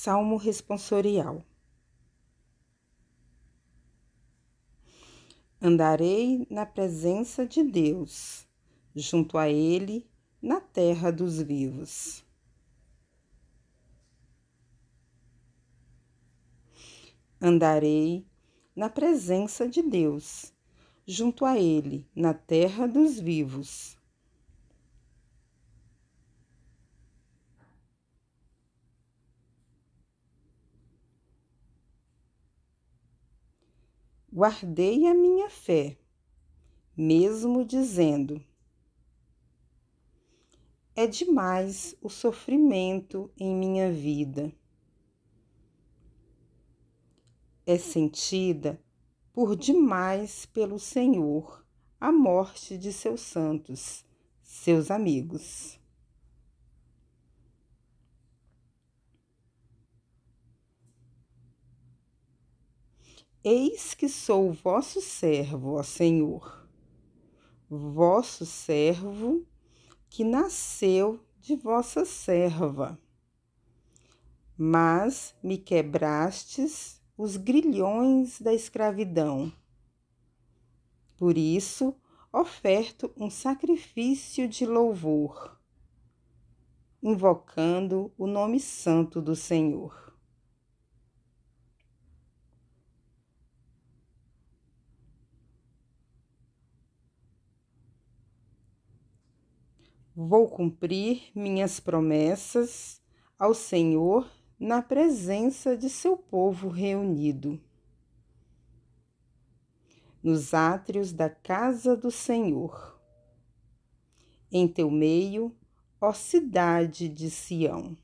Salmo responsorial. Andarei na presença de Deus, junto a Ele, na terra dos vivos. Andarei na presença de Deus, junto a Ele, na terra dos vivos. guardei a minha fé, mesmo dizendo: É demais o sofrimento em minha vida. É sentida por demais pelo Senhor a morte de seus santos, seus amigos. Eis que sou vosso servo, ó Senhor, vosso servo que nasceu de vossa serva. Mas me quebrastes os grilhões da escravidão. Por isso, oferto um sacrifício de louvor, invocando o nome santo do Senhor. Vou cumprir minhas promessas ao Senhor na presença de seu povo reunido. Nos átrios da casa do Senhor. Em teu meio, ó cidade de Sião.